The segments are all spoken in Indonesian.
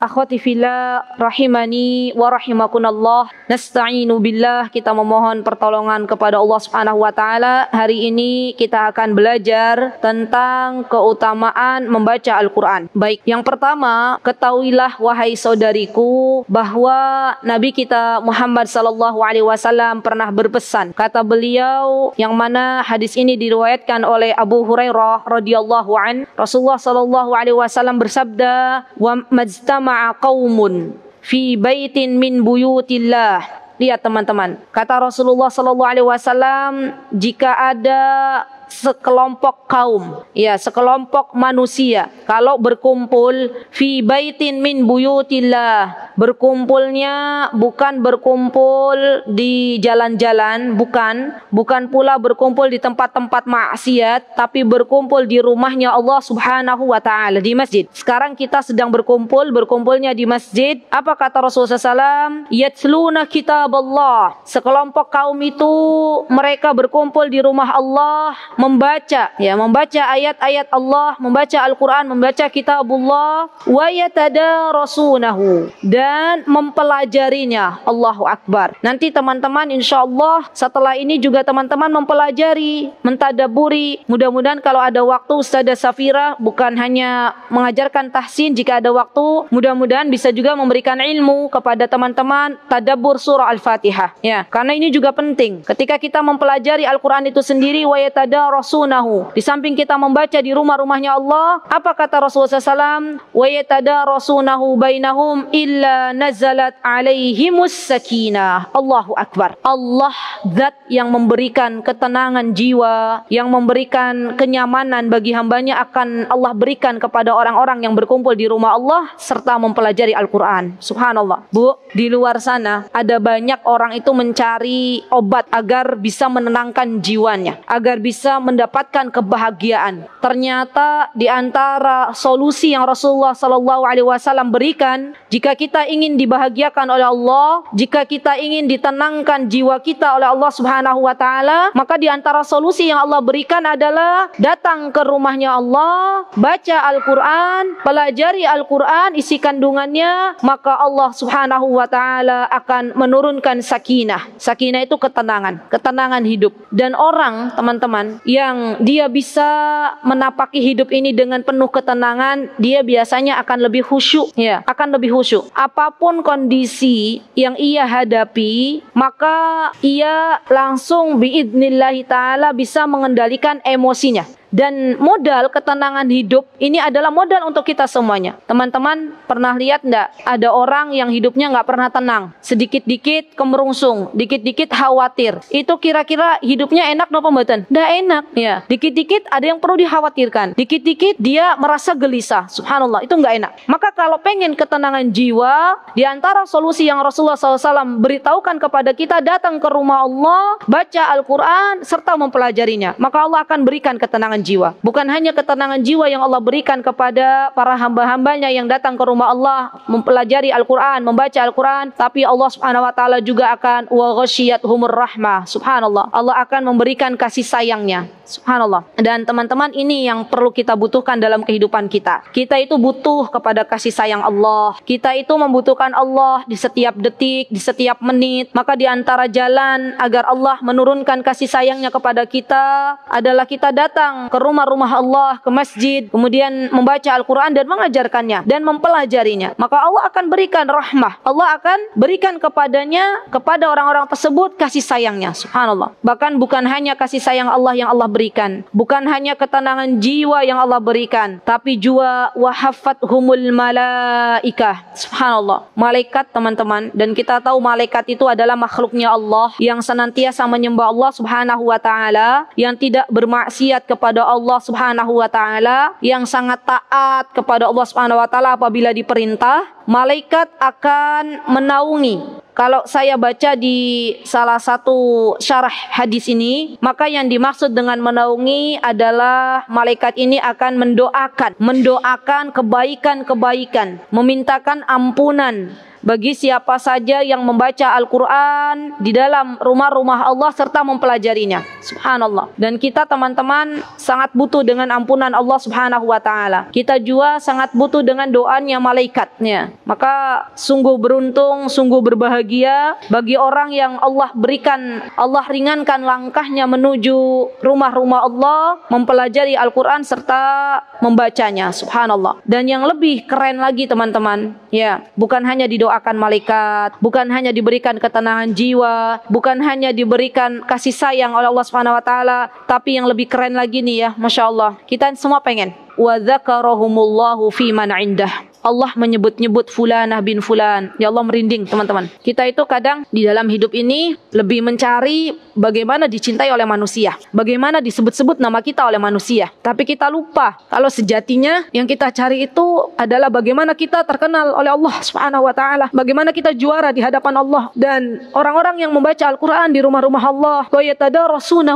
Akhwati fila rahimani wa rahimakunallah. Nasta'inu billah kita memohon pertolongan kepada Allah Subhanahu wa taala. Hari ini kita akan belajar tentang keutamaan membaca Al-Qur'an. Baik, yang pertama, ketahuilah wahai saudariku bahwa Nabi kita Muhammad sallallahu alaihi wasallam pernah berpesan. Kata beliau yang mana hadis ini diriwayatkan oleh Abu Hurairah radhiyallahu an. Rasulullah sallallahu alaihi wasallam bersabda, "Wa majtama majtama'a qaumun fi baitin min buyutillah. Lihat teman-teman, kata Rasulullah sallallahu alaihi wasallam, jika ada sekelompok kaum, ya sekelompok manusia kalau berkumpul fi baitin min buyutillah, berkumpulnya bukan berkumpul di jalan-jalan, bukan, bukan pula berkumpul di tempat-tempat maksiat, tapi berkumpul di rumahnya Allah Subhanahu wa taala di masjid. Sekarang kita sedang berkumpul, berkumpulnya di masjid. Apa kata Rasulullah SAW? Yatsluna kitab Allah. Sekelompok kaum itu mereka berkumpul di rumah Allah membaca ya membaca ayat-ayat Allah, membaca Al-Qur'an, membaca kitabullah wa yatadarasunahu dan mempelajarinya. Allahu Akbar. Nanti teman-teman insya Allah setelah ini juga teman-teman mempelajari, mentadaburi. Mudah-mudahan kalau ada waktu Ustazah Safira bukan hanya mengajarkan tahsin jika ada waktu, mudah-mudahan bisa juga memberikan ilmu kepada teman-teman tadabur surah Al-Fatihah. Ya, karena ini juga penting. Ketika kita mempelajari Al-Qur'an itu sendiri wa yatadarasunahu. Di samping kita membaca di rumah-rumahnya Allah, apa kata Rasulullah SAW? Wa yatadarasunahu bainahum illa nazalat alaihimus sakinah. Allahu Akbar. Allah zat yang memberikan ketenangan jiwa, yang memberikan kenyamanan bagi hambanya akan Allah berikan kepada orang-orang yang berkumpul di rumah Allah serta mempelajari Al-Quran. Subhanallah. Bu, di luar sana ada banyak orang itu mencari obat agar bisa menenangkan jiwanya, agar bisa mendapatkan kebahagiaan. Ternyata di antara solusi yang Rasulullah Shallallahu Alaihi Wasallam berikan, jika kita ingin dibahagiakan oleh Allah, jika kita ingin ditenangkan jiwa kita oleh Allah Subhanahu Wa Taala, maka di antara solusi yang Allah berikan adalah datang ke rumahnya Allah, baca Al-Quran, pelajari Al-Quran, isi kandungannya, maka Allah Subhanahu Wa Taala akan menurunkan sakinah. Sakinah itu ketenangan, ketenangan hidup. Dan orang, teman-teman, yang dia bisa menapaki hidup ini dengan penuh ketenangan, dia biasanya akan lebih khusyuk, ya, akan lebih khusyuk. Apapun kondisi yang ia hadapi, maka ia langsung biidnillahi taala bisa mengendalikan emosinya. Dan modal ketenangan hidup ini adalah modal untuk kita semuanya. Teman-teman pernah lihat nggak ada orang yang hidupnya nggak pernah tenang, sedikit-dikit kemerungsung, dikit-dikit khawatir. Itu kira-kira hidupnya enak no pembetan? Nggak enak ya. Dikit-dikit ada yang perlu dikhawatirkan, dikit-dikit dia merasa gelisah. Subhanallah itu nggak enak. Maka kalau pengen ketenangan jiwa, di antara solusi yang Rasulullah SAW beritahukan kepada kita datang ke rumah Allah, baca Al-Quran serta mempelajarinya. Maka Allah akan berikan ketenangan ketenangan jiwa. Bukan hanya ketenangan jiwa yang Allah berikan kepada para hamba-hambanya yang datang ke rumah Allah mempelajari Al-Quran, membaca Al-Quran, tapi Allah Subhanahu Wa Taala juga akan wa humur rahmah. Subhanallah, Allah akan memberikan kasih sayangnya Subhanallah. Dan teman-teman ini yang perlu kita butuhkan dalam kehidupan kita. Kita itu butuh kepada kasih sayang Allah. Kita itu membutuhkan Allah di setiap detik, di setiap menit. Maka di antara jalan agar Allah menurunkan kasih sayangnya kepada kita adalah kita datang ke rumah-rumah Allah, ke masjid, kemudian membaca Al-Quran dan mengajarkannya dan mempelajarinya. Maka Allah akan berikan rahmah. Allah akan berikan kepadanya, kepada orang-orang tersebut kasih sayangnya. Subhanallah. Bahkan bukan hanya kasih sayang Allah yang Allah berikan berikan. Bukan hanya ketenangan jiwa yang Allah berikan, tapi juga wahafat humul malaika. Subhanallah. Malaikat teman-teman dan kita tahu malaikat itu adalah makhluknya Allah yang senantiasa menyembah Allah Subhanahu wa taala, yang tidak bermaksiat kepada Allah Subhanahu wa taala, yang sangat taat kepada Allah Subhanahu wa taala apabila diperintah, malaikat akan menaungi kalau saya baca di salah satu syarah hadis ini, maka yang dimaksud dengan menaungi adalah malaikat ini akan mendoakan, mendoakan kebaikan-kebaikan, memintakan ampunan, bagi siapa saja yang membaca Al-Quran di dalam rumah-rumah Allah serta mempelajarinya. Subhanallah. Dan kita teman-teman sangat butuh dengan ampunan Allah Subhanahu wa taala. Kita juga sangat butuh dengan doanya malaikatnya. Maka sungguh beruntung, sungguh berbahagia bagi orang yang Allah berikan, Allah ringankan langkahnya menuju rumah-rumah Allah, mempelajari Al-Quran serta membacanya. Subhanallah. Dan yang lebih keren lagi teman-teman, ya, bukan hanya di doa akan malaikat, bukan hanya diberikan ketenangan jiwa, bukan hanya diberikan kasih sayang oleh Allah Subhanahu wa taala, tapi yang lebih keren lagi nih ya, Masya Allah. Kita semua pengen wa dzakarahumullahu fi man indah. Allah menyebut-nyebut fulanah bin fulan. Ya Allah merinding, teman-teman. Kita itu kadang di dalam hidup ini lebih mencari bagaimana dicintai oleh manusia, bagaimana disebut-sebut nama kita oleh manusia. Tapi kita lupa kalau sejatinya yang kita cari itu adalah bagaimana kita terkenal oleh Allah Subhanahu wa taala, bagaimana kita juara di hadapan Allah dan orang-orang yang membaca Al-Qur'an di rumah-rumah Allah,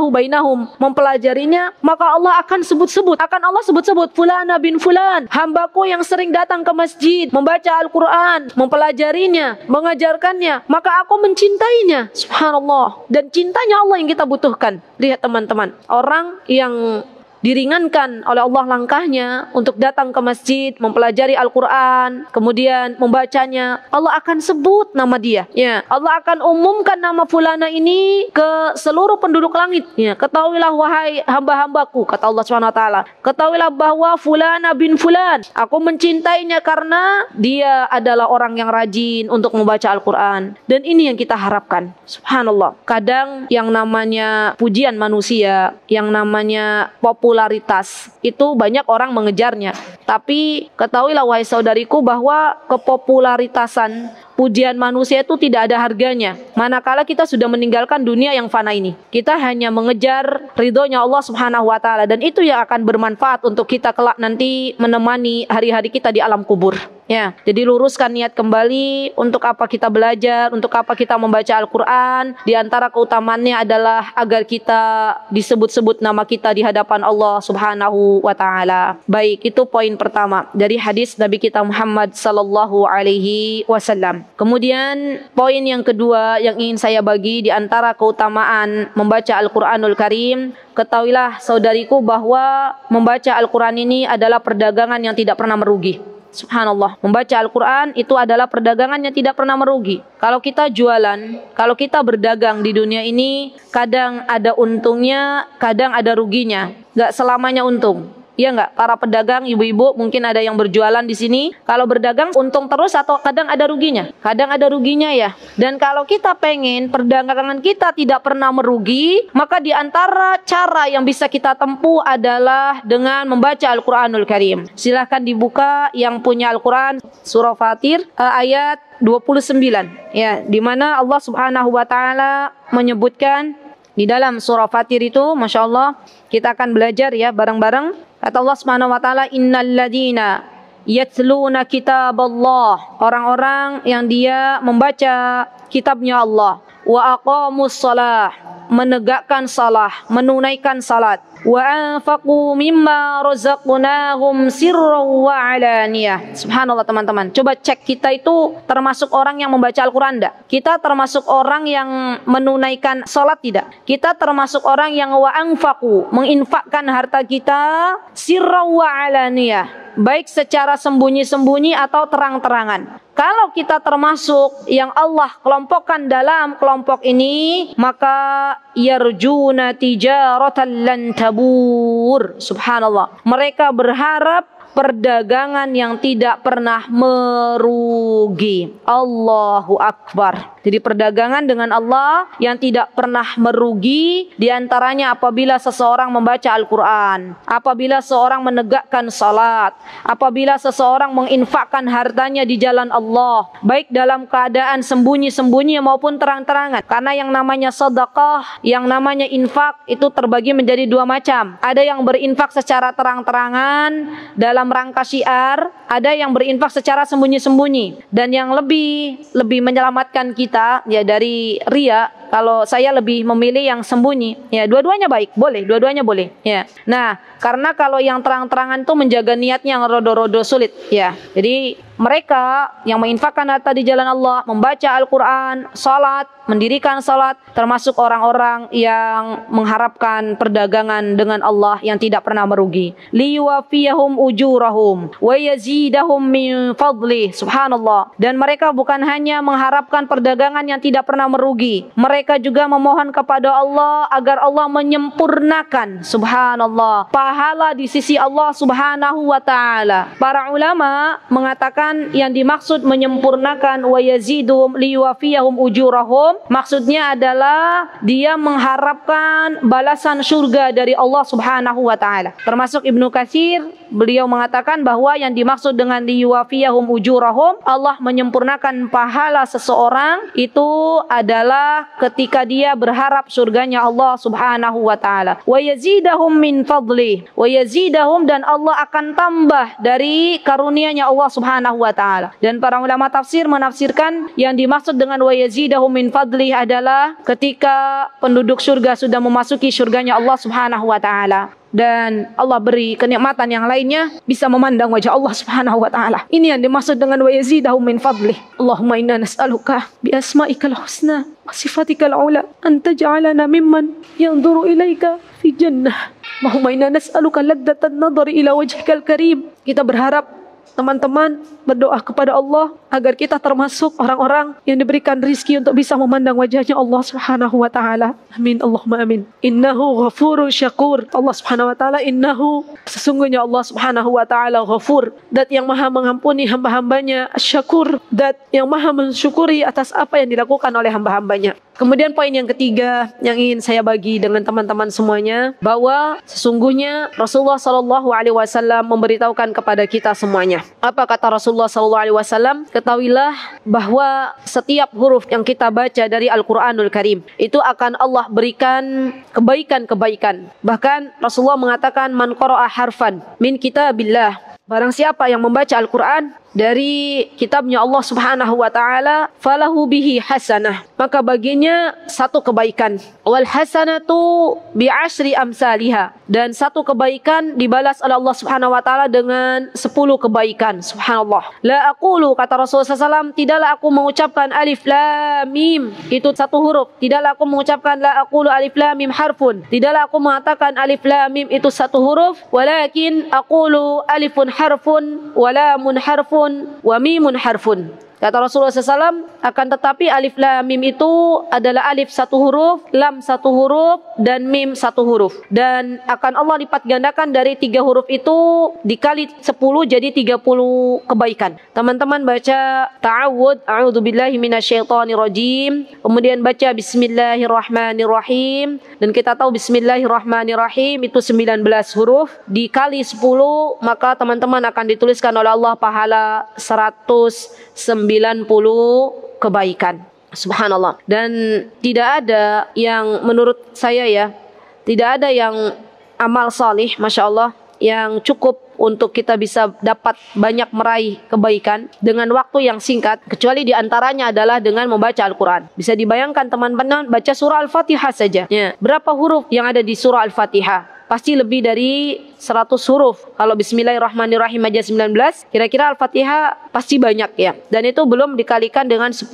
bainahum, mempelajarinya, maka Allah akan sebut-sebut, akan Allah sebut-sebut fulanah bin fulan, hambaku yang sering datang ke masjid, membaca Al-Quran, mempelajarinya, mengajarkannya, maka aku mencintainya. Subhanallah. Dan cintanya Allah yang kita butuhkan. Lihat teman-teman, orang yang diringankan oleh Allah langkahnya untuk datang ke masjid, mempelajari Al-Quran, kemudian membacanya, Allah akan sebut nama dia. Ya, Allah akan umumkan nama fulana ini ke seluruh penduduk langit. Ya, ketahuilah wahai hamba-hambaku, kata Allah swt. Ketahuilah bahwa fulana bin fulan, aku mencintainya karena dia adalah orang yang rajin untuk membaca Al-Quran. Dan ini yang kita harapkan. Subhanallah. Kadang yang namanya pujian manusia, yang namanya populer popularitas. Itu banyak orang mengejarnya. Tapi ketahuilah wahai saudariku bahwa kepopularitasan pujian manusia itu tidak ada harganya. Manakala kita sudah meninggalkan dunia yang fana ini. Kita hanya mengejar ridhonya Allah Subhanahu wa taala dan itu yang akan bermanfaat untuk kita kelak nanti menemani hari-hari kita di alam kubur. Ya, jadi luruskan niat kembali untuk apa kita belajar, untuk apa kita membaca Al-Qur'an. Di antara keutamannya adalah agar kita disebut-sebut nama kita di hadapan Allah Subhanahu wa taala. Baik, itu poin pertama dari hadis Nabi kita Muhammad sallallahu alaihi wasallam. Kemudian poin yang kedua yang ingin saya bagi di antara keutamaan membaca Al-Qur'anul Karim, ketahuilah saudariku bahwa membaca Al-Qur'an ini adalah perdagangan yang tidak pernah merugi. Subhanallah, membaca Al-Quran itu adalah perdagangan yang tidak pernah merugi. Kalau kita jualan, kalau kita berdagang di dunia ini, kadang ada untungnya, kadang ada ruginya. Gak selamanya untung. Iya nggak? Para pedagang, ibu-ibu mungkin ada yang berjualan di sini. Kalau berdagang untung terus atau kadang ada ruginya? Kadang ada ruginya ya. Dan kalau kita pengen perdagangan kita tidak pernah merugi, maka di antara cara yang bisa kita tempuh adalah dengan membaca Al-Quranul Karim. Silahkan dibuka yang punya Al-Quran surah Fatir eh, ayat 29 ya di mana Allah Subhanahu wa taala menyebutkan di dalam surah Fatir itu Masya Allah kita akan belajar ya bareng-bareng Kata Allah Subhanahu wa taala innal ladina yatluna kitab Allah orang-orang yang dia membaca kitabnya Allah wa aqamus salah menegakkan salah, menunaikan salat. Wa anfaqu mimma razaqnahum sirran wa alaniyah. Subhanallah teman-teman. Coba cek kita itu termasuk orang yang membaca Al-Qur'an enggak? Kita termasuk orang yang menunaikan salat tidak? Kita termasuk orang yang wa anfaqu, menginfakkan harta kita sirran wa alaniyah. Baik secara sembunyi-sembunyi atau terang-terangan. Kalau kita termasuk yang Allah kelompokkan dalam kelompok ini, maka yarjuna tijaratan lan tabur. Subhanallah. Mereka berharap perdagangan yang tidak pernah merugi. Allahu Akbar. Jadi perdagangan dengan Allah yang tidak pernah merugi diantaranya apabila seseorang membaca Al-Quran, apabila seorang menegakkan salat, apabila seseorang menginfakkan hartanya di jalan Allah, baik dalam keadaan sembunyi-sembunyi maupun terang-terangan. Karena yang namanya sedekah, yang namanya infak itu terbagi menjadi dua macam. Ada yang berinfak secara terang-terangan dalam dalam rangka syiar, ada yang berinfak secara sembunyi-sembunyi dan yang lebih lebih menyelamatkan kita ya dari ria kalau saya lebih memilih yang sembunyi, ya dua-duanya baik, boleh, dua-duanya boleh, ya. Nah, karena kalau yang terang-terangan itu menjaga niatnya yang rodo-rodo sulit, ya. Jadi mereka yang menginfakkan harta di jalan Allah, membaca Al-Quran, salat, mendirikan salat, termasuk orang-orang yang mengharapkan perdagangan dengan Allah yang tidak pernah merugi. Liwafiyahum ujurahum wa yazidahum min fadli. Subhanallah. Dan mereka bukan hanya mengharapkan perdagangan yang tidak pernah merugi. Mereka mereka juga memohon kepada Allah agar Allah menyempurnakan subhanallah pahala di sisi Allah Subhanahu wa taala. Para ulama mengatakan yang dimaksud menyempurnakan wa yazidum liwafiyahum ujurahum maksudnya adalah dia mengharapkan balasan surga dari Allah Subhanahu wa taala. Termasuk Ibnu Katsir beliau mengatakan bahwa yang dimaksud dengan liwafiyahum ujurahum Allah menyempurnakan pahala seseorang itu adalah ketika dia berharap surganya Allah Subhanahu wa taala. Wa yazidahum min fadli wa yazidahum dan Allah akan tambah dari karunia-Nya Allah Subhanahu wa taala. Dan para ulama tafsir menafsirkan yang dimaksud dengan wa yazidahum min fadli adalah ketika penduduk surga sudah memasuki surganya Allah Subhanahu wa taala dan Allah beri kenikmatan yang lainnya bisa memandang wajah Allah Subhanahu wa taala. Ini yang dimaksud dengan wa yazidahum min fadlih. Allahumma inna nas'aluka bi asma'ikal husna wa sifatikal ula an taj'alana mimman yanzuru ilaika fi jannah. Allahumma inna nas'aluka laddatan nadri ila wajhikal karim. Kita berharap teman-teman berdoa kepada Allah agar kita termasuk orang-orang yang diberikan rizki untuk bisa memandang wajahnya Allah Subhanahu wa taala. Amin Allahumma amin. Innahu ghafurun syakur. Allah Subhanahu wa taala innahu sesungguhnya Allah Subhanahu wa taala ghafur, dat yang maha mengampuni hamba-hambanya, syakur, dat yang maha mensyukuri atas apa yang dilakukan oleh hamba-hambanya. Kemudian poin yang ketiga yang ingin saya bagi dengan teman-teman semuanya bahwa sesungguhnya Rasulullah Shallallahu Alaihi Wasallam memberitahukan kepada kita semuanya. Apa kata Rasulullah Shallallahu Alaihi Wasallam? Ketahuilah bahwa setiap huruf yang kita baca dari Al-Quranul Karim itu akan Allah berikan kebaikan-kebaikan. Bahkan Rasulullah mengatakan man qara'a harfan min kitabillah Barang siapa yang membaca Al-Quran dari kitabnya Allah subhanahu wa ta'ala Falahu bihi hasanah Maka baginya satu kebaikan Wal hasanatu bi'ashri amsaliha Dan satu kebaikan dibalas oleh Allah subhanahu wa ta'ala dengan sepuluh kebaikan Subhanallah La akulu kata Rasulullah SAW Tidaklah aku mengucapkan alif lam mim Itu satu huruf Tidaklah aku mengucapkan la akulu alif lam mim harfun Tidaklah aku mengatakan alif lam mim itu satu huruf Walakin akulu alifun حرف ولام حرف وميم حرف Kata Rasulullah SAW, akan tetapi alif lam mim itu adalah alif satu huruf, lam satu huruf, dan mim satu huruf. Dan akan Allah lipat gandakan dari tiga huruf itu dikali sepuluh jadi tiga puluh kebaikan. Teman-teman baca ta'awud, a'udhu billahi Kemudian baca bismillahirrahmanirrahim. Dan kita tahu bismillahirrahmanirrahim itu sembilan belas huruf. Dikali sepuluh maka teman-teman akan dituliskan oleh Allah pahala seratus sembilan 90 kebaikan. Subhanallah. Dan tidak ada yang menurut saya ya, tidak ada yang amal salih, masya Allah, yang cukup untuk kita bisa dapat banyak meraih kebaikan dengan waktu yang singkat kecuali diantaranya adalah dengan membaca Al-Quran bisa dibayangkan teman-teman baca surah Al-Fatihah saja ya. berapa huruf yang ada di surah Al-Fatihah pasti lebih dari 100 huruf. Kalau bismillahirrahmanirrahim aja 19, kira-kira Al-Fatihah pasti banyak ya. Dan itu belum dikalikan dengan 10.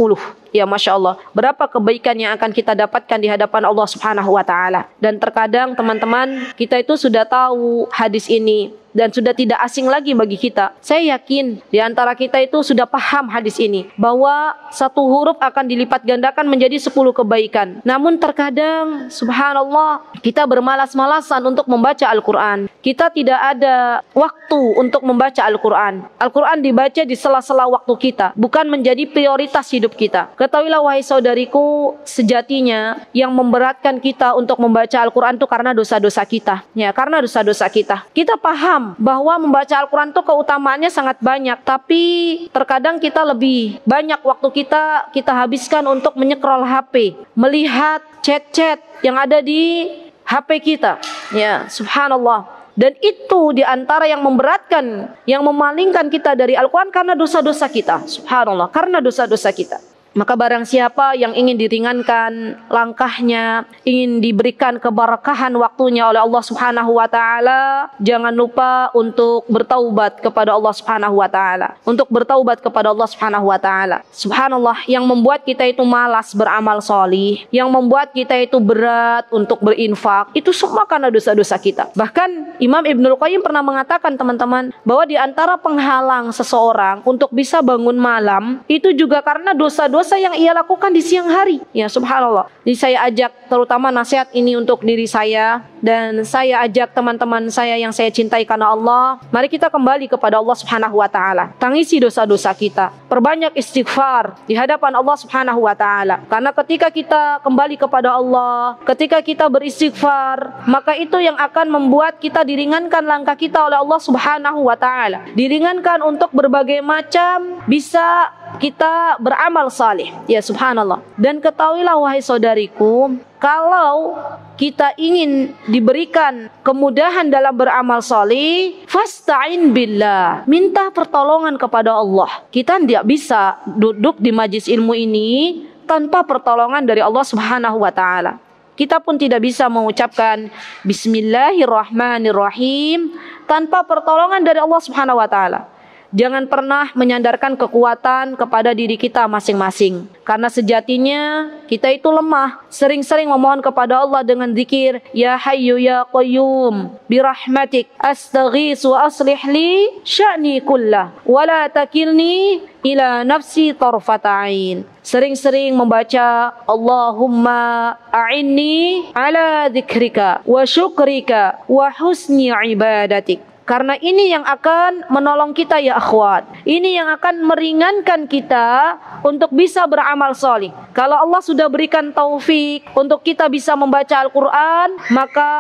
Ya Masya Allah. Berapa kebaikan yang akan kita dapatkan di hadapan Allah Subhanahu Wa Ta'ala. Dan terkadang teman-teman kita itu sudah tahu hadis ini. Dan sudah tidak asing lagi bagi kita. Saya yakin di antara kita itu sudah paham hadis ini. Bahwa satu huruf akan dilipat gandakan menjadi 10 kebaikan. Namun terkadang subhanallah kita bermalas-malasan untuk untuk membaca Al-Quran. Kita tidak ada waktu untuk membaca Al-Quran. Al-Quran dibaca di sela-sela waktu kita, bukan menjadi prioritas hidup kita. Ketahuilah wahai saudariku, sejatinya yang memberatkan kita untuk membaca Al-Quran itu karena dosa-dosa kita. Ya, karena dosa-dosa kita. Kita paham bahwa membaca Al-Quran itu keutamaannya sangat banyak, tapi terkadang kita lebih banyak waktu kita kita habiskan untuk menyekrol HP, melihat chat-chat yang ada di HP kita. Ya, subhanallah. Dan itu diantara yang memberatkan, yang memalingkan kita dari Al-Quran karena dosa-dosa kita. Subhanallah, karena dosa-dosa kita. Maka barang siapa yang ingin diringankan langkahnya, ingin diberikan keberkahan waktunya oleh Allah Subhanahu wa taala, jangan lupa untuk bertaubat kepada Allah Subhanahu wa taala. Untuk bertaubat kepada Allah Subhanahu wa taala. Subhanallah, yang membuat kita itu malas beramal solih, yang membuat kita itu berat untuk berinfak, itu semua karena dosa-dosa kita. Bahkan Imam Ibnul Qayyim pernah mengatakan teman-teman bahwa di antara penghalang seseorang untuk bisa bangun malam itu juga karena dosa-dosa dosa yang ia lakukan di siang hari. Ya subhanallah. Jadi saya ajak terutama nasihat ini untuk diri saya dan saya ajak teman-teman saya yang saya cintai karena Allah. Mari kita kembali kepada Allah Subhanahu wa taala. Tangisi dosa-dosa kita. Perbanyak istighfar di hadapan Allah Subhanahu wa taala. Karena ketika kita kembali kepada Allah, ketika kita beristighfar, maka itu yang akan membuat kita diringankan langkah kita oleh Allah Subhanahu wa taala. Diringankan untuk berbagai macam bisa kita beramal salih. Ya subhanallah. Dan ketahuilah wahai saudariku, kalau kita ingin diberikan kemudahan dalam beramal soleh, fasta'in billah. Minta pertolongan kepada Allah. Kita tidak bisa duduk di majlis ilmu ini tanpa pertolongan dari Allah Subhanahu wa taala. Kita pun tidak bisa mengucapkan bismillahirrahmanirrahim tanpa pertolongan dari Allah Subhanahu wa taala. Jangan pernah menyandarkan kekuatan kepada diri kita masing-masing. Karena sejatinya kita itu lemah. Sering-sering memohon kepada Allah dengan zikir. Ya Hayyu Ya Qayyum. Birahmatik. Astaghisu aslih li sya'ni kullah. Wala takilni ila nafsi tarfata'in. Sering-sering membaca Allahumma a'inni ala zikrika wa syukrika wa husni ibadatik. Karena ini yang akan menolong kita ya akhwat. Ini yang akan meringankan kita untuk bisa beramal soleh. Kalau Allah sudah berikan taufik untuk kita bisa membaca Al-Quran, maka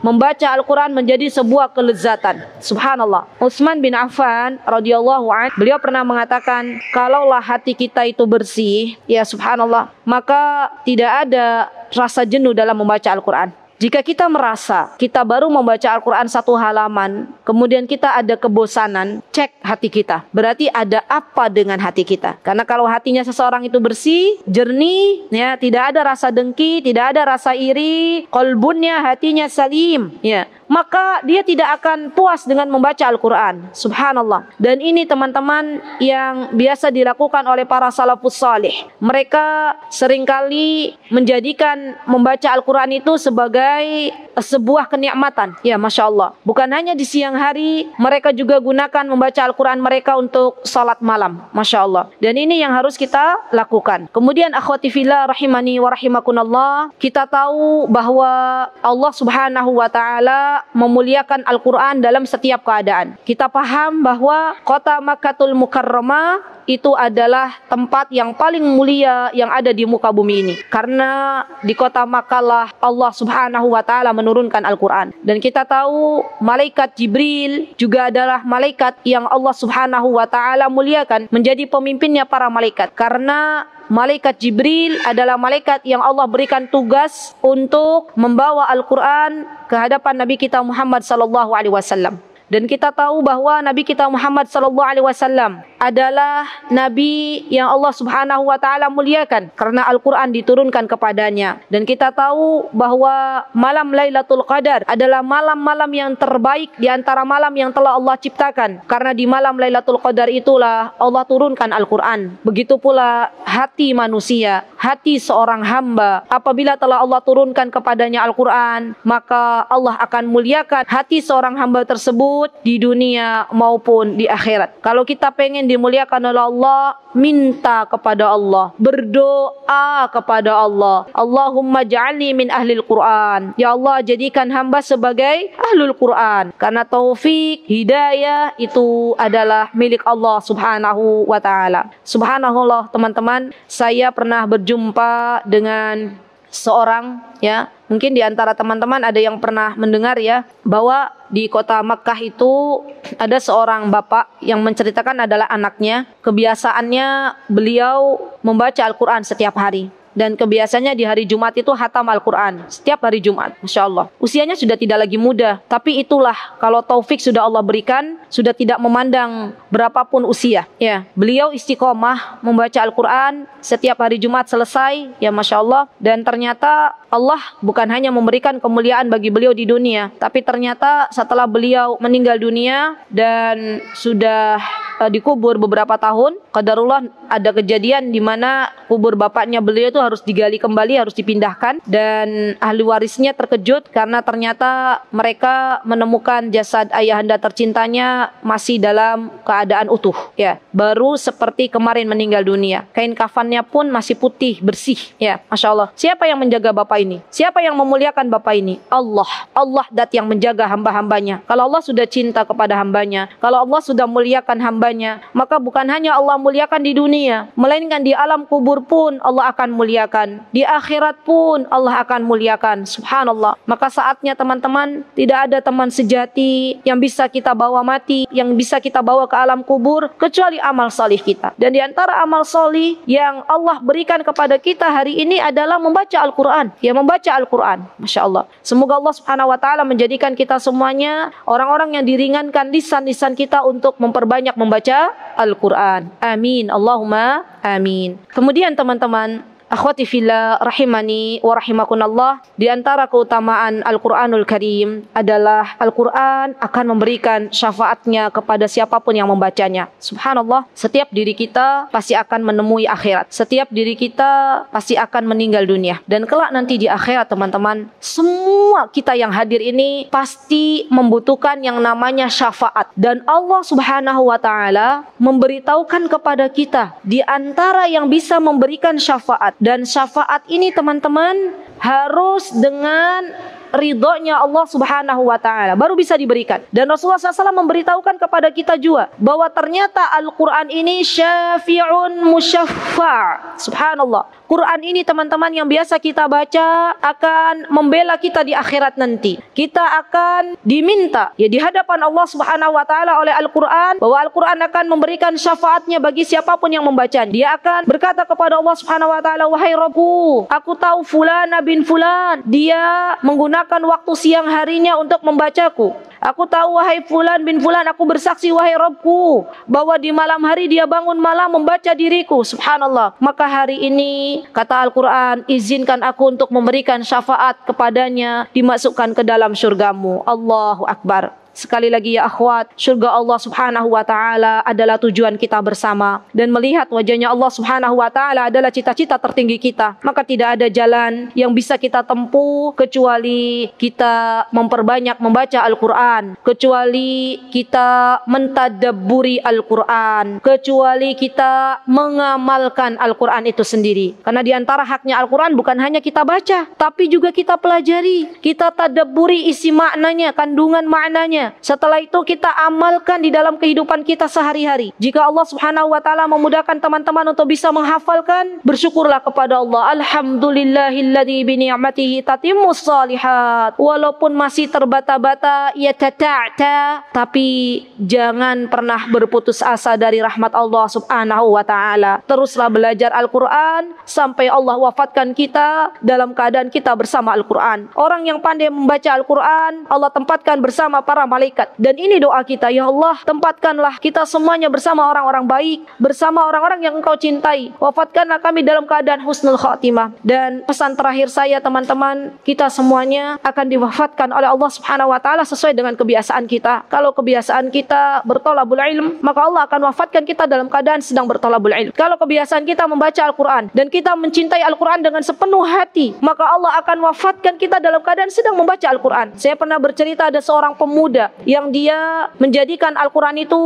membaca Al-Quran menjadi sebuah kelezatan. Subhanallah. Utsman bin Affan radhiyallahu anhu beliau pernah mengatakan, kalaulah hati kita itu bersih, ya subhanallah, maka tidak ada rasa jenuh dalam membaca Al-Quran. Jika kita merasa kita baru membaca Al-Quran satu halaman, kemudian kita ada kebosanan, cek hati kita. Berarti ada apa dengan hati kita? Karena kalau hatinya seseorang itu bersih, jernih, ya tidak ada rasa dengki, tidak ada rasa iri, kolbunnya hatinya salim, ya maka dia tidak akan puas dengan membaca Al-Quran. Subhanallah. Dan ini teman-teman yang biasa dilakukan oleh para salafus salih. Mereka seringkali menjadikan membaca Al-Quran itu sebagai sebuah kenikmatan. Ya, Masya Allah. Bukan hanya di siang hari, mereka juga gunakan membaca Al-Quran mereka untuk salat malam. Masya Allah. Dan ini yang harus kita lakukan. Kemudian akhwati fila rahimani wa rahimakunallah. Kita tahu bahwa Allah subhanahu wa ta'ala memuliakan Al-Quran dalam setiap keadaan. Kita paham bahwa kota Makatul Mukarramah itu adalah tempat yang paling mulia yang ada di muka bumi ini. Karena di kota Makalah Allah Subhanahu wa taala menurunkan Al-Qur'an. Dan kita tahu malaikat Jibril juga adalah malaikat yang Allah Subhanahu wa taala muliakan menjadi pemimpinnya para malaikat. Karena malaikat Jibril adalah malaikat yang Allah berikan tugas untuk membawa Al-Quran ke hadapan Nabi kita Muhammad sallallahu alaihi wasallam. Dan kita tahu bahawa Nabi kita Muhammad sallallahu alaihi wasallam adalah nabi yang Allah Subhanahu wa taala muliakan karena Al-Qur'an diturunkan kepadanya dan kita tahu bahwa malam Lailatul Qadar adalah malam-malam yang terbaik di antara malam yang telah Allah ciptakan karena di malam Lailatul Qadar itulah Allah turunkan Al-Qur'an begitu pula hati manusia hati seorang hamba apabila telah Allah turunkan kepadanya Al-Qur'an maka Allah akan muliakan hati seorang hamba tersebut di dunia maupun di akhirat kalau kita pengen dimuliakan oleh Allah, minta kepada Allah, berdoa kepada Allah. Allahumma ja'alni min ahlil Quran. Ya Allah, jadikan hamba sebagai ahlul Quran. Karena taufik, hidayah itu adalah milik Allah Subhanahu wa taala. Subhanallah, teman-teman, saya pernah berjumpa dengan seorang ya mungkin di antara teman-teman ada yang pernah mendengar ya bahwa di kota Mekkah itu ada seorang bapak yang menceritakan adalah anaknya kebiasaannya beliau membaca Al-Qur'an setiap hari dan kebiasaannya di hari Jumat itu hatam Al-Quran setiap hari Jumat Masya Allah usianya sudah tidak lagi muda tapi itulah kalau taufik sudah Allah berikan sudah tidak memandang berapapun usia ya beliau istiqomah membaca Al-Quran setiap hari Jumat selesai ya Masya Allah dan ternyata Allah bukan hanya memberikan kemuliaan bagi beliau di dunia tapi ternyata setelah beliau meninggal dunia dan sudah uh, dikubur beberapa tahun. Kadarullah ada kejadian di mana kubur bapaknya beliau itu harus digali kembali, harus dipindahkan dan ahli warisnya terkejut karena ternyata mereka menemukan jasad ayahanda tercintanya masih dalam keadaan utuh ya. Baru seperti kemarin meninggal dunia. Kain kafannya pun masih putih, bersih ya. Masya Allah. Siapa yang menjaga bapak ini? Siapa yang memuliakan bapak ini? Allah. Allah dat yang menjaga hamba-hambanya. Kalau Allah sudah cinta kepada hambanya, kalau Allah sudah muliakan hamba hambanya. maka bukan hanya Allah muliakan di dunia, melainkan di alam kubur pun Allah akan muliakan, di akhirat pun Allah akan muliakan. Subhanallah. Maka saatnya teman-teman, tidak ada teman sejati yang bisa kita bawa mati, yang bisa kita bawa ke alam kubur kecuali amal salih kita. Dan di antara amal salih yang Allah berikan kepada kita hari ini adalah membaca Al-Qur'an. Ya membaca Al-Qur'an. Masya Allah. Semoga Allah Subhanahu wa taala menjadikan kita semuanya orang-orang yang diringankan lisan-lisan kita untuk memperbanyak membaca membaca Al-Quran. Amin. Allahumma amin. Kemudian teman-teman, Akhwati fila rahimani wa rahimakunallah Di antara keutamaan Al-Quranul Karim adalah Al-Quran akan memberikan syafaatnya kepada siapapun yang membacanya Subhanallah setiap diri kita pasti akan menemui akhirat Setiap diri kita pasti akan meninggal dunia Dan kelak nanti di akhirat teman-teman Semua kita yang hadir ini pasti membutuhkan yang namanya syafaat Dan Allah subhanahu wa ta'ala memberitahukan kepada kita Di antara yang bisa memberikan syafaat dan syafaat ini teman-teman harus dengan ridhonya Allah Subhanahu wa taala baru bisa diberikan. Dan Rasulullah SAW memberitahukan kepada kita juga bahwa ternyata Al-Qur'an ini syafi'un musyaffa'. Subhanallah. Quran ini teman-teman yang biasa kita baca akan membela kita di akhirat nanti. Kita akan diminta ya di hadapan Allah Subhanahu wa taala oleh Al-Qur'an bahwa Al-Qur'an akan memberikan syafaatnya bagi siapapun yang membaca. Dia akan berkata kepada Allah Subhanahu wa taala, "Wahai Rabbku, aku tahu fulan bin fulan, dia menggunakan waktu siang harinya untuk membacaku. Aku tahu wahai fulan bin fulan aku bersaksi wahai Robku bahwa di malam hari dia bangun malam membaca diriku. Subhanallah. Maka hari ini kata Al-Qur'an izinkan aku untuk memberikan syafaat kepadanya dimasukkan ke dalam surgamu. Allahu Akbar. Sekali lagi ya akhwat, surga Allah subhanahu wa ta'ala adalah tujuan kita bersama. Dan melihat wajahnya Allah subhanahu wa ta'ala adalah cita-cita tertinggi kita. Maka tidak ada jalan yang bisa kita tempuh kecuali kita memperbanyak membaca Al-Quran. Kecuali kita mentadaburi Al-Quran. Kecuali kita mengamalkan Al-Quran itu sendiri. Karena diantara haknya Al-Quran bukan hanya kita baca, tapi juga kita pelajari. Kita tadaburi isi maknanya, kandungan maknanya selanjutnya. Setelah itu kita amalkan di dalam kehidupan kita sehari-hari. Jika Allah Subhanahu wa taala memudahkan teman-teman untuk bisa menghafalkan, bersyukurlah kepada Allah. Alhamdulillahilladzi bi ni'matihi tatimmus salihat. Walaupun masih terbata-bata, ya tata'ta, tapi jangan pernah berputus asa dari rahmat Allah Subhanahu wa taala. Teruslah belajar Al-Qur'an sampai Allah wafatkan kita dalam keadaan kita bersama Al-Qur'an. Orang yang pandai membaca Al-Qur'an, Allah tempatkan bersama para malaikat. Dan ini doa kita, ya Allah, tempatkanlah kita semuanya bersama orang-orang baik, bersama orang-orang yang Engkau cintai. Wafatkanlah kami dalam keadaan husnul khatimah. Dan pesan terakhir saya teman-teman, kita semuanya akan diwafatkan oleh Allah Subhanahu wa taala sesuai dengan kebiasaan kita. Kalau kebiasaan kita bertolabul ilm, maka Allah akan wafatkan kita dalam keadaan sedang bertolabul ilm. Kalau kebiasaan kita membaca Al-Qur'an dan kita mencintai Al-Qur'an dengan sepenuh hati, maka Allah akan wafatkan kita dalam keadaan sedang membaca Al-Qur'an. Saya pernah bercerita ada seorang pemuda yang dia menjadikan Al-Qur'an itu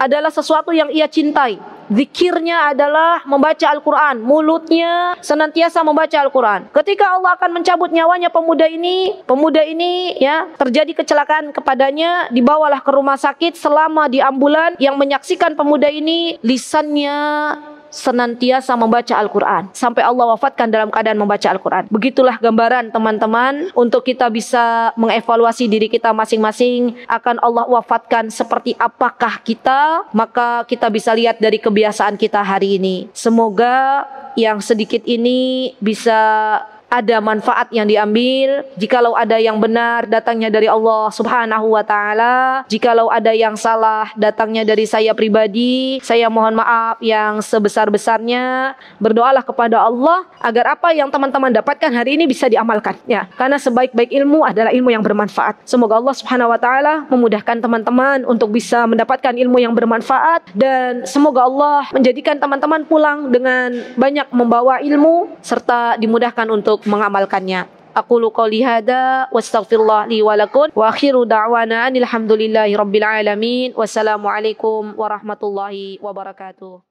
adalah sesuatu yang ia cintai. Zikirnya adalah membaca Al-Quran Mulutnya senantiasa membaca Al-Quran Ketika Allah akan mencabut nyawanya pemuda ini Pemuda ini ya terjadi kecelakaan kepadanya Dibawalah ke rumah sakit selama di ambulan Yang menyaksikan pemuda ini Lisannya senantiasa membaca Al-Quran sampai Allah wafatkan dalam keadaan membaca Al-Quran. Begitulah gambaran teman-teman untuk kita bisa mengevaluasi diri kita masing-masing akan Allah wafatkan seperti apakah kita maka kita bisa lihat dari kebiasaan kita hari ini. Semoga yang sedikit ini bisa ada manfaat yang diambil, jikalau ada yang benar datangnya dari Allah Subhanahu wa taala, jikalau ada yang salah datangnya dari saya pribadi, saya mohon maaf yang sebesar-besarnya. Berdoalah kepada Allah agar apa yang teman-teman dapatkan hari ini bisa diamalkan ya. Karena sebaik-baik ilmu adalah ilmu yang bermanfaat. Semoga Allah Subhanahu wa taala memudahkan teman-teman untuk bisa mendapatkan ilmu yang bermanfaat dan semoga Allah menjadikan teman-teman pulang dengan banyak membawa ilmu serta dimudahkan untuk untuk mengamalkannya. Aku lihada, wa astagfirullah li walakun, wa akhiru da'wana anilhamdulillahi rabbil alamin. Wassalamualaikum warahmatullahi wabarakatuh.